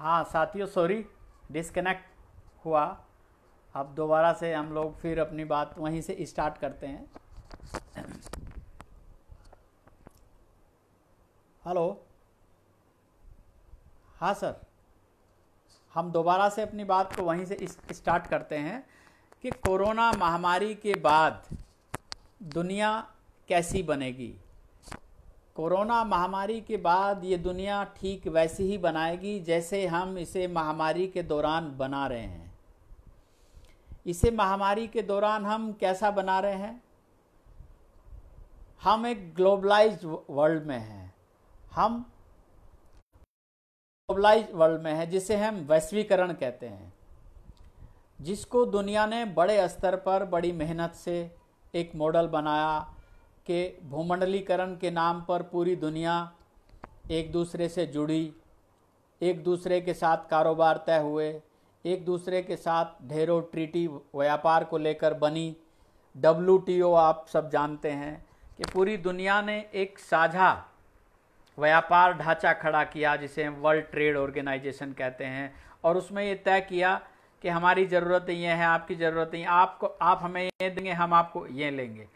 हाँ साथियों sorry disconnect हुआ अब दोबारा से हम लोग फिर अपनी बात वहीं से स्टार्ट करते हैं हेलो हाँ सर हम दोबारा से अपनी बात को वहीं से स्टार्ट करते हैं कि कोरोना महामारी के बाद दुनिया कैसी बनेगी कोरोना महामारी के बाद ये दुनिया ठीक वैसी ही बनाएगी जैसे हम इसे महामारी के दौरान बना रहे हैं इसे महामारी के दौरान हम कैसा बना रहे हैं हम एक ग्लोबलाइज वर्ल्ड में हैं हम ग्लोबलाइज वर्ल्ड में हैं जिसे हम वैश्वीकरण कहते हैं जिसको दुनिया ने बड़े स्तर पर बड़ी मेहनत से एक मॉडल बनाया के भूमंडलीकरण के नाम पर पूरी दुनिया एक दूसरे से जुड़ी एक दूसरे के साथ कारोबार तय हुए एक दूसरे के साथ ढेरों ट्रीटी व्यापार को लेकर बनी डब्ल्यू आप सब जानते हैं कि पूरी दुनिया ने एक साझा व्यापार ढांचा खड़ा किया जिसे हम वर्ल्ड ट्रेड ऑर्गेनाइजेशन कहते हैं और उसमें ये तय किया कि हमारी ज़रूरतें ये हैं आपकी ज़रूरतें आपको आप हमें ये देंगे हम आपको ये लेंगे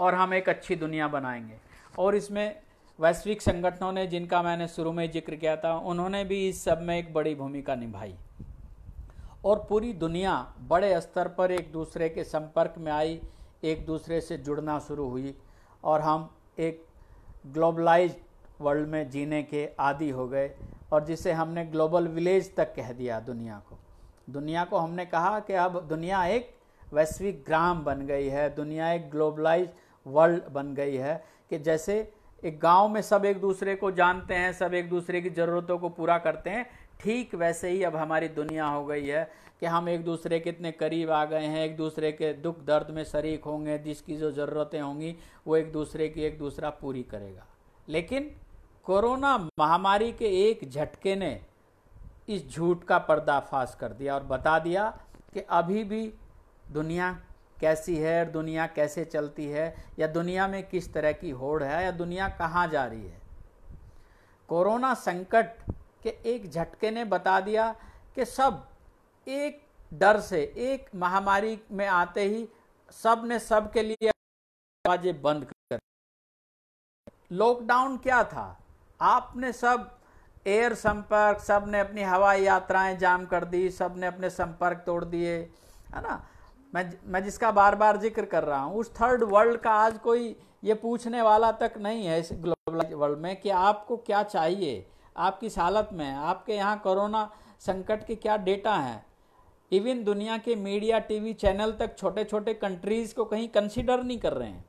और हम एक अच्छी दुनिया बनाएंगे और इसमें वैश्विक संगठनों ने जिनका मैंने शुरू में जिक्र किया था उन्होंने भी इस सब में एक बड़ी भूमिका निभाई और पूरी दुनिया बड़े स्तर पर एक दूसरे के संपर्क में आई एक दूसरे से जुड़ना शुरू हुई और हम एक ग्लोबलाइज वर्ल्ड में जीने के आदि हो गए और जिसे हमने ग्लोबल विलेज तक कह दिया दुनिया को दुनिया को हमने कहा कि अब दुनिया एक वैश्विक ग्राम बन गई है दुनिया एक ग्लोबलाइज वर्ल्ड बन गई है कि जैसे एक गांव में सब एक दूसरे को जानते हैं सब एक दूसरे की ज़रूरतों को पूरा करते हैं ठीक वैसे ही अब हमारी दुनिया हो गई है कि हम एक दूसरे के इतने करीब आ गए हैं एक दूसरे के दुख दर्द में शरीक होंगे जिसकी जो ज़रूरतें होंगी वो एक दूसरे की एक दूसरा पूरी करेगा लेकिन कोरोना महामारी के एक झटके ने इस झूठ का पर्दाफाश कर दिया और बता दिया कि अभी भी दुनिया कैसी है दुनिया कैसे चलती है या दुनिया में किस तरह की होड़ है या दुनिया कहाँ जा रही है कोरोना संकट के एक झटके ने बता दिया कि सब एक डर से एक महामारी में आते ही सब ने सब के लिए दरवाजे बंद कर लॉकडाउन क्या था आपने सब एयर संपर्क सब ने अपनी हवाई यात्राएं जाम कर दी सब ने अपने संपर्क तोड़ दिए है ना मैं मैं जिसका बार बार जिक्र कर रहा हूँ उस थर्ड वर्ल्ड का आज कोई ये पूछने वाला तक नहीं है इस ग्लोबल वर्ल्ड में कि आपको क्या चाहिए आपकी हालत में आपके यहाँ कोरोना संकट के क्या डेटा हैं इवन दुनिया के मीडिया टीवी चैनल तक छोटे छोटे कंट्रीज़ को कहीं कंसिडर नहीं कर रहे हैं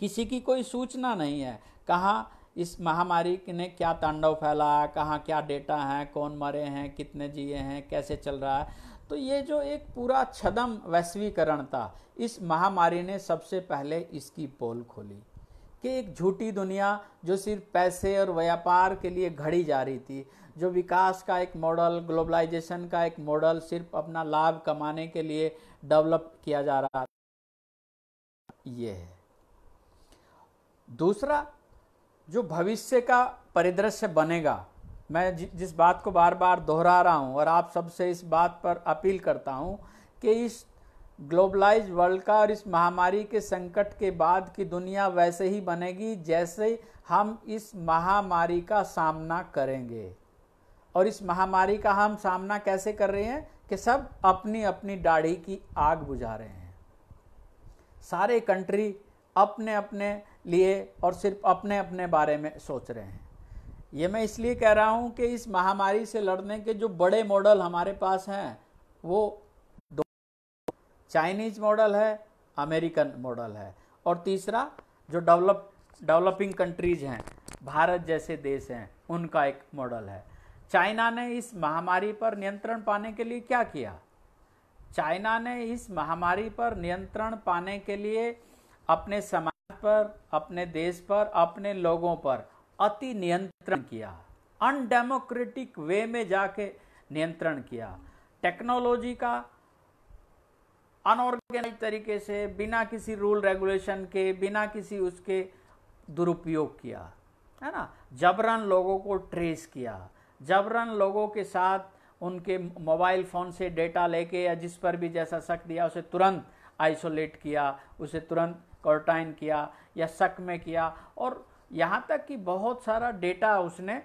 किसी की कोई सूचना नहीं है कहाँ इस महामारी ने क्या तांडव फैला कहाँ क्या डेटा है कौन मरे हैं कितने जिए हैं कैसे चल रहा है तो ये जो एक पूरा छदम वैश्वीकरण था इस महामारी ने सबसे पहले इसकी पोल खोली कि एक झूठी दुनिया जो सिर्फ पैसे और व्यापार के लिए घड़ी जा रही थी जो विकास का एक मॉडल ग्लोबलाइजेशन का एक मॉडल सिर्फ अपना लाभ कमाने के लिए डेवलप किया जा रहा था ये है दूसरा जो भविष्य का परिदृश्य बनेगा मैं जिस बात को बार बार दोहरा रहा हूँ और आप सबसे इस बात पर अपील करता हूँ कि इस ग्लोबलाइज वर्ल्ड का और इस महामारी के संकट के बाद की दुनिया वैसे ही बनेगी जैसे हम इस महामारी का सामना करेंगे और इस महामारी का हम सामना कैसे कर रहे हैं कि सब अपनी अपनी दाढ़ी की आग बुझा रहे हैं सारे कंट्री अपने अपने लिए और सिर्फ अपने अपने बारे में सोच रहे हैं ये मैं इसलिए कह रहा हूँ कि इस महामारी से लड़ने के जो बड़े मॉडल हमारे पास हैं वो दो चाइनीज मॉडल है अमेरिकन मॉडल है और तीसरा जो डेवलप डेवलपिंग कंट्रीज हैं भारत जैसे देश हैं उनका एक मॉडल है चाइना ने इस महामारी पर नियंत्रण पाने के लिए क्या किया चाइना ने इस महामारी पर नियंत्रण पाने के लिए अपने समाज पर अपने देश पर अपने लोगों पर अति नियंत्रण किया अनडेमोक्रेटिक वे में जाके नियंत्रण किया टेक्नोलॉजी का अनऑर्गेनाइज तरीके से बिना किसी रूल रेगुलेशन के बिना किसी उसके दुरुपयोग किया है ना जबरन लोगों को ट्रेस किया जबरन लोगों के साथ उनके मोबाइल फ़ोन से डेटा लेके या जिस पर भी जैसा शक दिया उसे तुरंत आइसोलेट किया उसे तुरंत क्वारंटाइन किया या शक में किया और यहाँ तक कि बहुत सारा डेटा उसने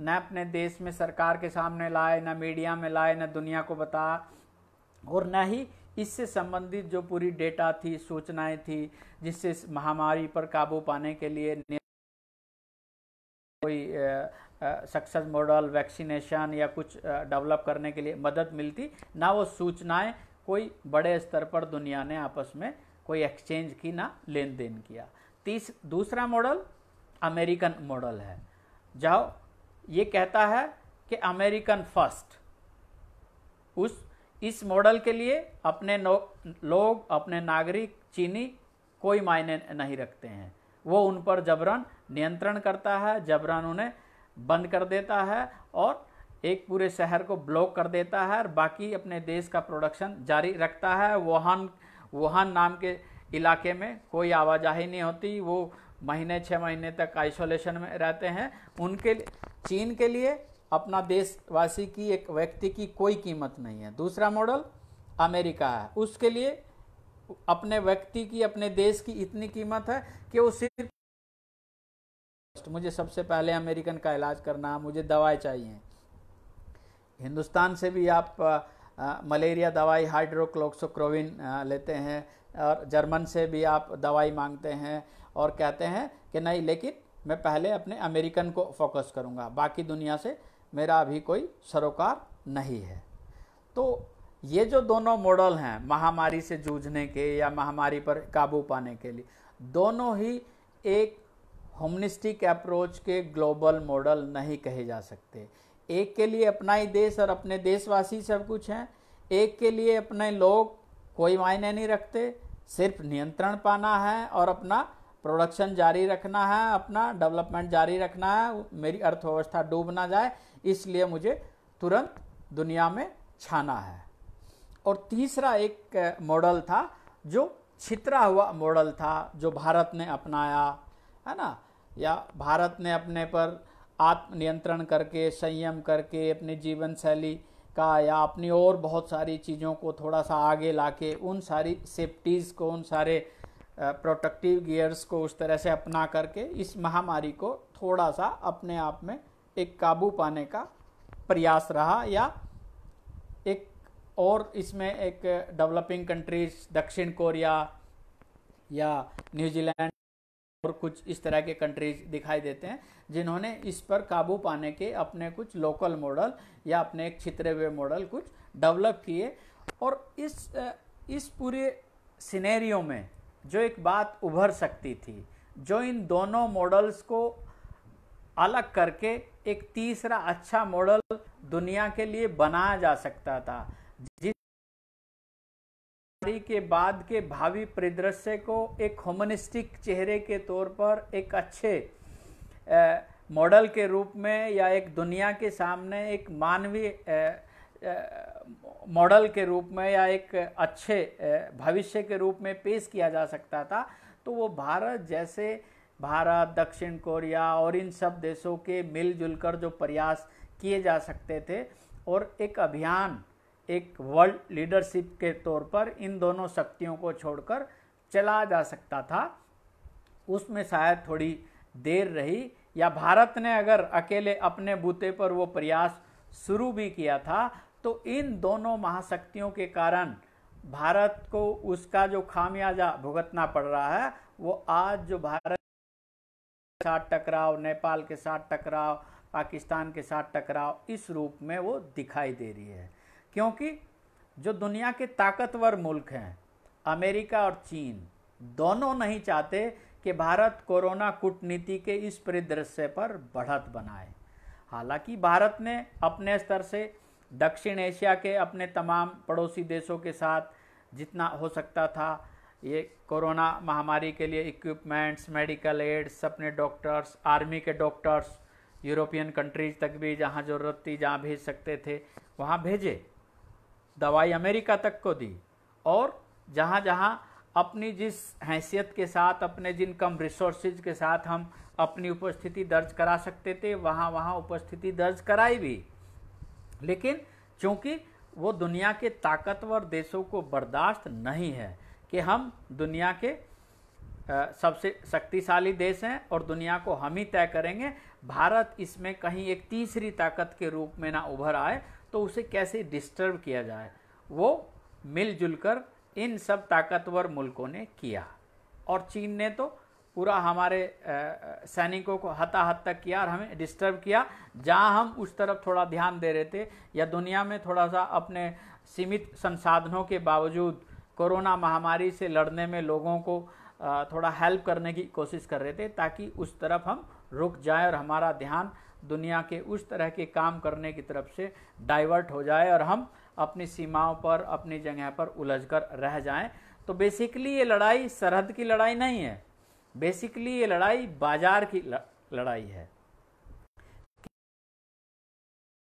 न अपने देश में सरकार के सामने लाए न मीडिया में लाए न दुनिया को बताया और न ही इससे संबंधित जो पूरी डेटा थी सूचनाएं थी जिससे इस महामारी पर काबू पाने के लिए कोई सक्सेस मॉडल वैक्सीनेशन या कुछ डेवलप करने के लिए मदद मिलती ना वो सूचनाएं कोई बड़े स्तर पर दुनिया ने आपस में कोई एक्सचेंज की ना लेन देन किया तीस दूसरा मॉडल अमेरिकन मॉडल है जाओ ये कहता है कि अमेरिकन फर्स्ट उस इस मॉडल के लिए अपने लोग अपने नागरिक चीनी कोई मायने नहीं रखते हैं वो उन पर जबरन नियंत्रण करता है जबरन उन्हें बंद कर देता है और एक पूरे शहर को ब्लॉक कर देता है और बाकी अपने देश का प्रोडक्शन जारी रखता है वुहान वुहान नाम के इलाके में कोई आवाजाही नहीं होती वो महीने छः महीने तक आइसोलेशन में रहते हैं उनके चीन के लिए अपना देशवासी की एक व्यक्ति की कोई कीमत नहीं है दूसरा मॉडल अमेरिका है उसके लिए अपने व्यक्ति की अपने देश की इतनी कीमत है कि वो सिर्फ मुझे सबसे पहले अमेरिकन का इलाज करना मुझे दवाएं चाहिए हिंदुस्तान से भी आप आ, मलेरिया दवाई हाइड्रोक्लोक्सोक्रोविन लेते हैं और जर्मन से भी आप दवाई मांगते हैं और कहते हैं कि नहीं लेकिन मैं पहले अपने अमेरिकन को फोकस करूँगा बाकी दुनिया से मेरा अभी कोई सरोकार नहीं है तो ये जो दोनों मॉडल हैं महामारी से जूझने के या महामारी पर काबू पाने के लिए दोनों ही एक होमनिस्टिक अप्रोच के ग्लोबल मॉडल नहीं कहे जा सकते एक के लिए अपना ही देश और अपने देशवासी सब कुछ हैं एक के लिए अपने लोग कोई मायने नहीं रखते सिर्फ नियंत्रण पाना है और अपना प्रोडक्शन जारी रखना है अपना डेवलपमेंट जारी रखना है मेरी अर्थव्यवस्था डूब ना जाए इसलिए मुझे तुरंत दुनिया में छाना है और तीसरा एक मॉडल था जो छितरा हुआ मॉडल था जो भारत ने अपनाया है ना या भारत ने अपने पर आत्मनियंत्रण करके संयम करके अपनी जीवन शैली का या अपनी और बहुत सारी चीज़ों को थोड़ा सा आगे लाके उन सारी सेफ्टीज़ को उन सारे प्रोटेक्टिव गियर्स को उस तरह से अपना करके इस महामारी को थोड़ा सा अपने आप में एक काबू पाने का प्रयास रहा या एक और इसमें एक डेवलपिंग कंट्रीज दक्षिण कोरिया या न्यूजीलैंड और कुछ इस तरह के कंट्रीज दिखाई देते हैं जिन्होंने इस पर काबू पाने के अपने कुछ लोकल मॉडल या अपने एक छितरे हुए मॉडल कुछ डेवलप किए और इस इस पूरे सिनेरियो में जो एक बात उभर सकती थी जो इन दोनों मॉडल्स को अलग करके एक तीसरा अच्छा मॉडल दुनिया के लिए बनाया जा सकता था जिस के बाद के भावी परिदृश्य को एक होमनिस्टिक चेहरे के तौर पर एक अच्छे मॉडल के रूप में या एक दुनिया के सामने एक मानवीय मॉडल के रूप में या एक अच्छे भविष्य के रूप में पेश किया जा सकता था तो वो भारत जैसे भारत दक्षिण कोरिया और इन सब देशों के मिलजुल कर जो प्रयास किए जा सकते थे और एक अभियान एक वर्ल्ड लीडरशिप के तौर पर इन दोनों शक्तियों को छोड़कर चला जा सकता था उसमें शायद थोड़ी देर रही या भारत ने अगर अकेले अपने बूते पर वो प्रयास शुरू भी किया था तो इन दोनों महाशक्तियों के कारण भारत को उसका जो खामियाजा भुगतना पड़ रहा है वो आज जो भारत के साथ टकराव नेपाल के साथ टकराव पाकिस्तान के साथ टकराव इस रूप में वो दिखाई दे रही है क्योंकि जो दुनिया के ताकतवर मुल्क हैं अमेरिका और चीन दोनों नहीं चाहते कि भारत कोरोना कूटनीति के इस परिदृश्य पर बढ़त बनाए हालांकि भारत ने अपने स्तर से दक्षिण एशिया के अपने तमाम पड़ोसी देशों के साथ जितना हो सकता था ये कोरोना महामारी के लिए इक्विपमेंट्स मेडिकल एड्स अपने डॉक्टर्स आर्मी के डॉक्टर्स यूरोपियन कंट्रीज तक भी जहाँ ज़रूरत थी जहाँ भेज सकते थे वहाँ भेजे दवाई अमेरिका तक को दी और जहाँ जहाँ अपनी जिस हैसियत के साथ अपने जिन कम रिसोर्सेज के साथ हम अपनी उपस्थिति दर्ज करा सकते थे वहाँ वहाँ उपस्थिति दर्ज कराई भी लेकिन चूंकि वो दुनिया के ताकतवर देशों को बर्दाश्त नहीं है कि हम दुनिया के सबसे शक्तिशाली देश हैं और दुनिया को हम ही तय करेंगे भारत इसमें कहीं एक तीसरी ताकत के रूप में ना उभर आए तो उसे कैसे डिस्टर्ब किया जाए वो मिलजुल कर इन सब ताकतवर मुल्कों ने किया और चीन ने तो पूरा हमारे सैनिकों को हताहत तक किया और हमें डिस्टर्ब किया जहां हम उस तरफ थोड़ा ध्यान दे रहे थे या दुनिया में थोड़ा सा अपने सीमित संसाधनों के बावजूद कोरोना महामारी से लड़ने में लोगों को थोड़ा हेल्प करने की कोशिश कर रहे थे ताकि उस तरफ हम रुक जाए और हमारा ध्यान दुनिया के उस तरह के काम करने की तरफ से डाइवर्ट हो जाए और हम अपनी सीमाओं पर अपनी जगह पर उलझ कर रह जाएँ तो बेसिकली ये लड़ाई सरहद की लड़ाई नहीं है बेसिकली ये लड़ाई बाजार की लड़ाई है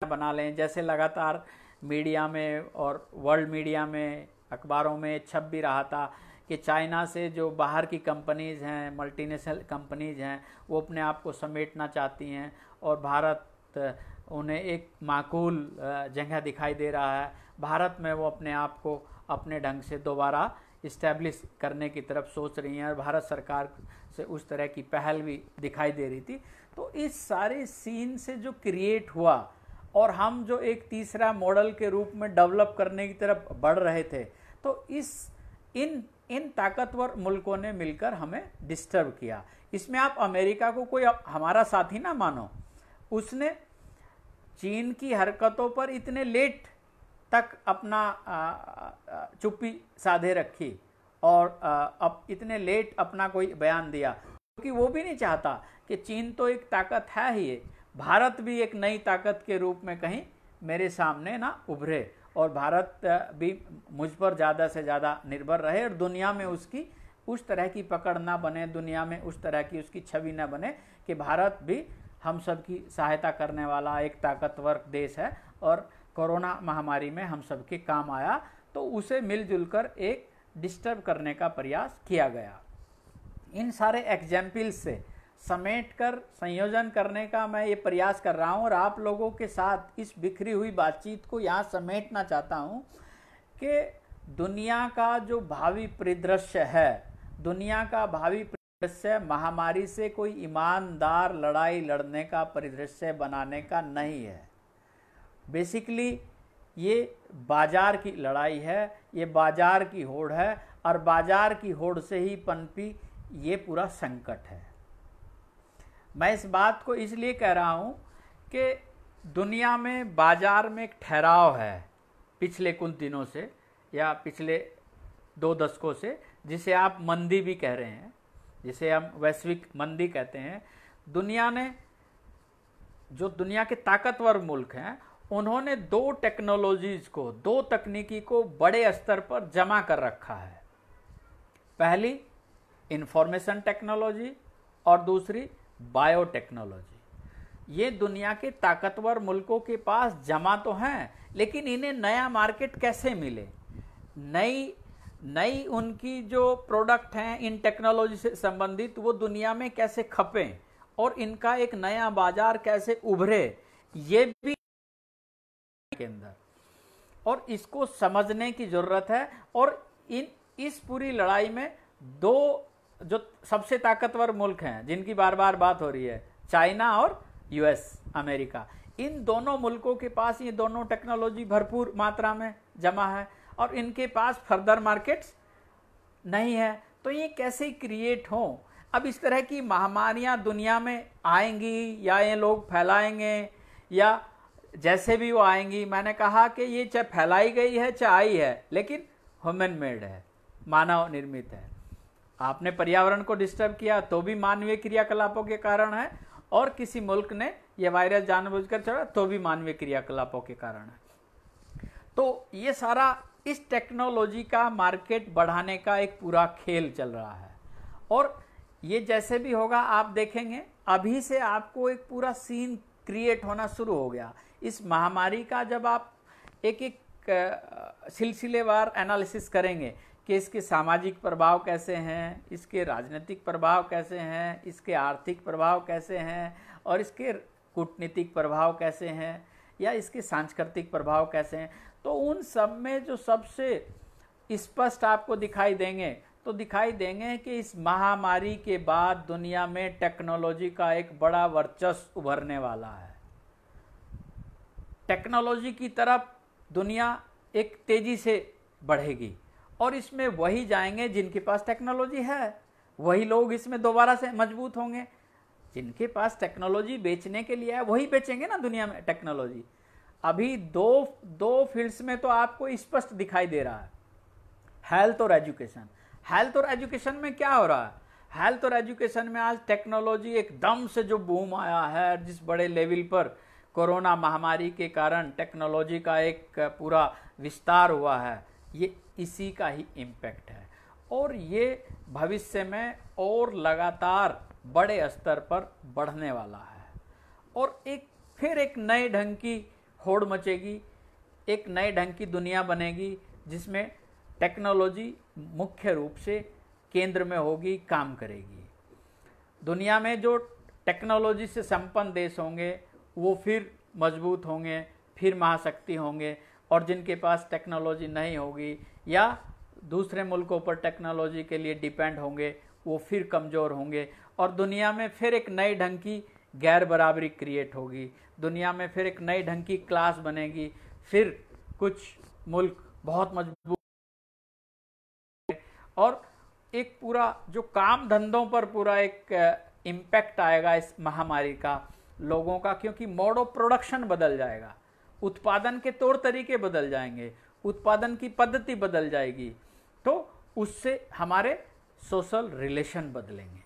बना लें जैसे लगातार मीडिया में और वर्ल्ड मीडिया में अखबारों में छप भी रहा था कि चाइना से जो बाहर की कंपनीज़ हैं मल्टीनेशनल कंपनीज़ हैं वो अपने आप को समेटना चाहती हैं और भारत उन्हें एक माकूल जगह दिखाई दे रहा है भारत में वो अपने आप को अपने ढंग से दोबारा इस्टेब्लिश करने की तरफ सोच रही हैं और भारत सरकार से उस तरह की पहल भी दिखाई दे रही थी तो इस सारे सीन से जो क्रिएट हुआ और हम जो एक तीसरा मॉडल के रूप में डेवलप करने की तरफ बढ़ रहे थे तो इस इन इन ताकतवर मुल्कों ने मिलकर हमें डिस्टर्ब किया इसमें आप अमेरिका को कोई हमारा साथी ना मानो उसने चीन की हरकतों पर इतने लेट तक अपना चुप्पी साधे रखी और अब इतने लेट अपना कोई बयान दिया क्योंकि वो भी नहीं चाहता कि चीन तो एक ताकत है ही भारत भी एक नई ताकत के रूप में कहीं मेरे सामने ना उभरे और भारत भी मुझ पर ज़्यादा से ज़्यादा निर्भर रहे और दुनिया में उसकी उस तरह की पकड़ ना बने दुनिया में उस तरह की उसकी छवि ना बने कि भारत भी हम सब की सहायता करने वाला एक ताकतवर देश है और कोरोना महामारी में हम सबके काम आया तो उसे मिलजुल कर एक डिस्टर्ब करने का प्रयास किया गया इन सारे एग्जाम्पल्स से समेट कर संयोजन करने का मैं ये प्रयास कर रहा हूँ और आप लोगों के साथ इस बिखरी हुई बातचीत को यहाँ समेटना चाहता हूँ कि दुनिया का जो भावी परिदृश्य है दुनिया का भावी परिदृश्य महामारी से कोई ईमानदार लड़ाई लड़ने का परिदृश्य बनाने का नहीं है बेसिकली ये बाजार की लड़ाई है ये बाजार की होड़ है और बाजार की होड़ से ही पनपी ये पूरा संकट है मैं इस बात को इसलिए कह रहा हूँ कि दुनिया में बाजार में एक ठहराव है पिछले कुछ दिनों से या पिछले दो दशकों से जिसे आप मंदी भी कह रहे हैं जिसे हम वैश्विक मंदी कहते हैं दुनिया ने जो दुनिया के ताकतवर मुल्क हैं उन्होंने दो टेक्नोलॉजीज को दो तकनीकी को बड़े स्तर पर जमा कर रखा है पहली इंफॉर्मेशन टेक्नोलॉजी और दूसरी बायोटेक्नोलॉजी ये दुनिया के ताकतवर मुल्कों के पास जमा तो हैं लेकिन इन्हें नया मार्केट कैसे मिले नई नई उनकी जो प्रोडक्ट हैं इन टेक्नोलॉजी से संबंधित वो दुनिया में कैसे खपें और इनका एक नया बाजार कैसे उभरे ये भी के अंदर और इसको समझने की ज़रूरत है और इन इस पूरी लड़ाई में दो जो सबसे ताकतवर मुल्क हैं जिनकी बार बार बात हो रही है चाइना और यूएस अमेरिका इन दोनों मुल्कों के पास ये दोनों टेक्नोलॉजी भरपूर मात्रा में जमा है और इनके पास फर्दर मार्केट्स नहीं है तो ये कैसे क्रिएट हों अब इस तरह की महामारियां दुनिया में आएंगी या ये लोग फैलाएंगे या जैसे भी वो आएंगी मैंने कहा कि ये चाहे फैलाई गई है चाहे आई है लेकिन ह्यूमन मेड है मानव निर्मित है आपने पर्यावरण को डिस्टर्ब किया तो भी मानवीय क्रियाकलापों के कारण है और किसी मुल्क ने यह वायरस जानबूझकर चढ़ा तो भी मानवीय क्रियाकलापों के कारण है तो ये सारा इस टेक्नोलॉजी का मार्केट बढ़ाने का एक पूरा खेल चल रहा है और ये जैसे भी होगा आप देखेंगे अभी से आपको एक पूरा सीन क्रिएट होना शुरू हो गया इस महामारी का जब आप एक एक सिलसिलेवार एनालिसिस करेंगे कि इसके सामाजिक प्रभाव कैसे हैं इसके राजनीतिक प्रभाव कैसे हैं इसके आर्थिक प्रभाव कैसे हैं और इसके कूटनीतिक प्रभाव कैसे हैं या इसके सांस्कृतिक प्रभाव कैसे हैं तो उन सब में जो सबसे स्पष्ट आपको दिखाई देंगे तो दिखाई देंगे कि इस महामारी के बाद दुनिया में टेक्नोलॉजी का एक बड़ा वर्चस्व उभरने वाला है टेक्नोलॉजी की तरफ दुनिया एक तेज़ी से बढ़ेगी और इसमें वही जाएंगे जिनके पास टेक्नोलॉजी है वही लोग इसमें दोबारा से मजबूत होंगे जिनके पास टेक्नोलॉजी बेचने के लिए है वही बेचेंगे ना दुनिया में टेक्नोलॉजी अभी दो दो फील्ड्स में तो आपको स्पष्ट दिखाई दे रहा है हेल्थ और एजुकेशन हेल्थ और एजुकेशन में क्या हो रहा है हेल्थ और एजुकेशन में आज टेक्नोलॉजी एकदम से जो बूम आया है जिस बड़े लेवल पर कोरोना महामारी के कारण टेक्नोलॉजी का एक पूरा विस्तार हुआ है ये इसी का ही इम्पैक्ट है और ये भविष्य में और लगातार बड़े स्तर पर बढ़ने वाला है और एक फिर एक नए ढंग की होड़ मचेगी एक नए ढंग की दुनिया बनेगी जिसमें टेक्नोलॉजी मुख्य रूप से केंद्र में होगी काम करेगी दुनिया में जो टेक्नोलॉजी से संपन्न देश होंगे वो फिर मजबूत होंगे फिर महाशक्ति होंगे और जिनके पास टेक्नोलॉजी नहीं होगी या दूसरे मुल्कों पर टेक्नोलॉजी के लिए डिपेंड होंगे वो फिर कमज़ोर होंगे और दुनिया में फिर एक नए ढंग की गैर बराबरी क्रिएट होगी दुनिया में फिर एक नई ढंग की क्लास बनेगी फिर कुछ मुल्क बहुत मजबूत और एक पूरा जो काम धंधों पर पूरा एक इम्पैक्ट आएगा इस महामारी का लोगों का क्योंकि मोड ऑफ प्रोडक्शन बदल जाएगा उत्पादन के तौर तरीके बदल जाएंगे उत्पादन की पद्धति बदल जाएगी तो उससे हमारे सोशल रिलेशन बदलेंगे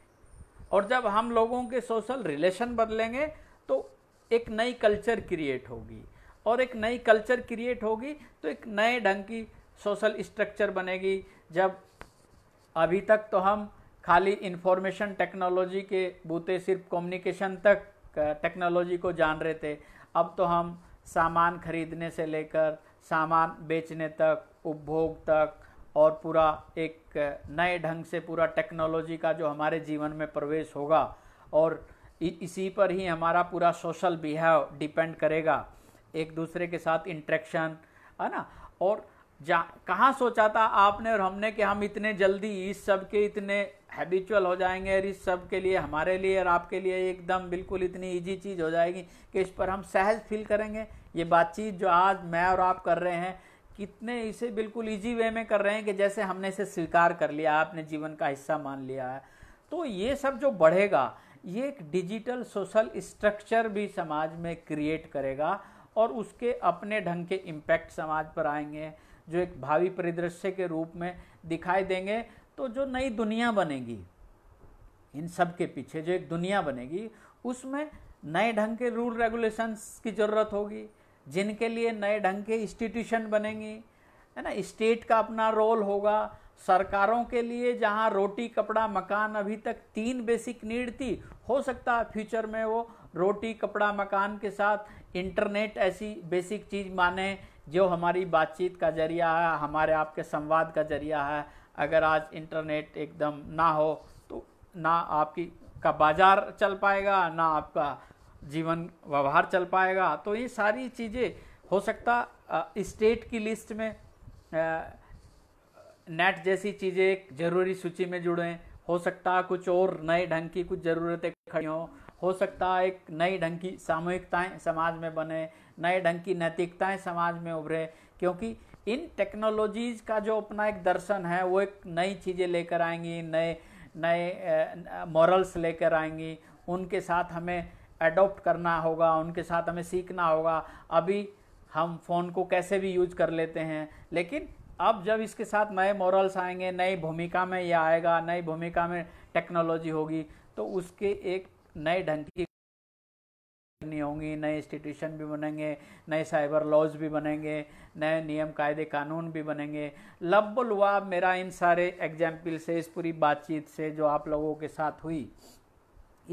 और जब हम लोगों के सोशल रिलेशन बदलेंगे तो एक नई कल्चर क्रिएट होगी और एक नई कल्चर क्रिएट होगी तो एक नए ढंग की सोशल स्ट्रक्चर बनेगी जब अभी तक तो हम खाली इंफॉर्मेशन टेक्नोलॉजी के बूते सिर्फ कम्युनिकेशन तक टेक्नोलॉजी को जान रहे थे अब तो हम सामान खरीदने से लेकर सामान बेचने तक उपभोग तक और पूरा एक नए ढंग से पूरा टेक्नोलॉजी का जो हमारे जीवन में प्रवेश होगा और इसी पर ही हमारा पूरा सोशल बिहेव डिपेंड करेगा एक दूसरे के साथ इंट्रैक्शन है ना और कहाँ सोचा था आपने और हमने कि हम इतने जल्दी इस सब के इतने हैबिचुअल हो जाएंगे और इस सब के लिए हमारे लिए और आपके लिए एकदम बिल्कुल इतनी इजी चीज़ हो जाएगी कि इस पर हम सहज फील करेंगे ये बातचीत जो आज मैं और आप कर रहे हैं कितने इसे बिल्कुल इजी वे में कर रहे हैं कि जैसे हमने इसे स्वीकार कर लिया आपने जीवन का हिस्सा मान लिया है तो ये सब जो बढ़ेगा ये एक डिजिटल सोशल स्ट्रक्चर भी समाज में क्रिएट करेगा और उसके अपने ढंग के इम्पैक्ट समाज पर आएंगे जो एक भावी परिदृश्य के रूप में दिखाई देंगे तो जो नई दुनिया बनेगी इन सब के पीछे जो एक दुनिया बनेगी उसमें नए ढंग के रूल रेगुलेशंस की ज़रूरत होगी जिनके लिए नए ढंग के इंस्टीट्यूशन बनेंगी है ना स्टेट का अपना रोल होगा सरकारों के लिए जहाँ रोटी कपड़ा मकान अभी तक तीन बेसिक नीड थी हो सकता है फ्यूचर में वो रोटी कपड़ा मकान के साथ इंटरनेट ऐसी बेसिक चीज़ माने जो हमारी बातचीत का ज़रिया है हमारे आपके संवाद का ज़रिया है अगर आज इंटरनेट एकदम ना हो तो ना आपकी का बाज़ार चल पाएगा ना आपका जीवन व्यवहार चल पाएगा तो ये सारी चीज़ें हो सकता स्टेट की लिस्ट में नेट जैसी चीज़ें एक ज़रूरी सूची में जुड़ें हो सकता है कुछ और नए ढंग की कुछ ज़रूरतें खड़ी हों हो सकता है एक नई ढंग की सामूहिकताएँ समाज में बने नए ढंग की नैतिकताएं समाज में उभरे क्योंकि इन टेक्नोलॉजीज़ का जो अपना एक दर्शन है वो एक नई चीज़ें लेकर आएंगी नए नए मॉरल्स लेकर आएंगी उनके साथ हमें एडोप्ट करना होगा उनके साथ हमें सीखना होगा अभी हम फ़ोन को कैसे भी यूज कर लेते हैं लेकिन अब जब इसके साथ नए मॉरल्स आएंगे नई भूमिका में यह आएगा नई भूमिका में टेक्नोलॉजी होगी तो उसके एक नए ढंग की करनी होंगी नए इंस्टीट्यूशन भी बनेंगे नए साइबर लॉज भी बनेंगे नए नियम कायदे कानून भी बनेंगे लब लुआ मेरा इन सारे एग्जाम्पल से इस पूरी बातचीत से जो आप लोगों के साथ हुई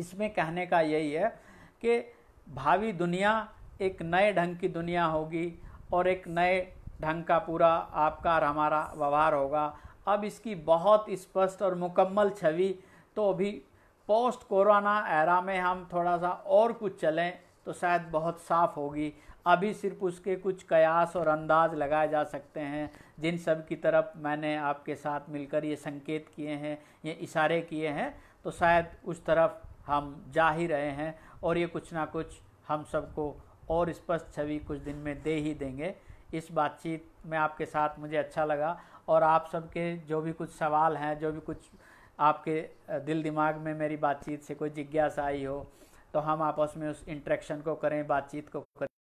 इसमें कहने का यही है कि भावी दुनिया एक नए ढंग की दुनिया होगी और एक नए ढंग का पूरा आपका और हमारा व्यवहार होगा अब इसकी बहुत स्पष्ट और मुकम्मल छवि तो अभी पोस्ट कोरोना एरा में हम थोड़ा सा और कुछ चलें तो शायद बहुत साफ़ होगी अभी सिर्फ उसके कुछ कयास और अंदाज लगाए जा सकते हैं जिन सब की तरफ मैंने आपके साथ मिलकर ये संकेत किए हैं ये इशारे किए हैं तो शायद उस तरफ हम जा ही रहे हैं और ये कुछ ना कुछ हम सबको और स्पष्ट छवि कुछ दिन में दे ही देंगे इस बातचीत में आपके साथ मुझे अच्छा लगा और आप सबके जो भी कुछ सवाल हैं जो भी कुछ आपके दिल दिमाग में मेरी बातचीत से कोई जिज्ञासा आई हो तो हम आपस में उस इंट्रैक्शन को करें बातचीत को करें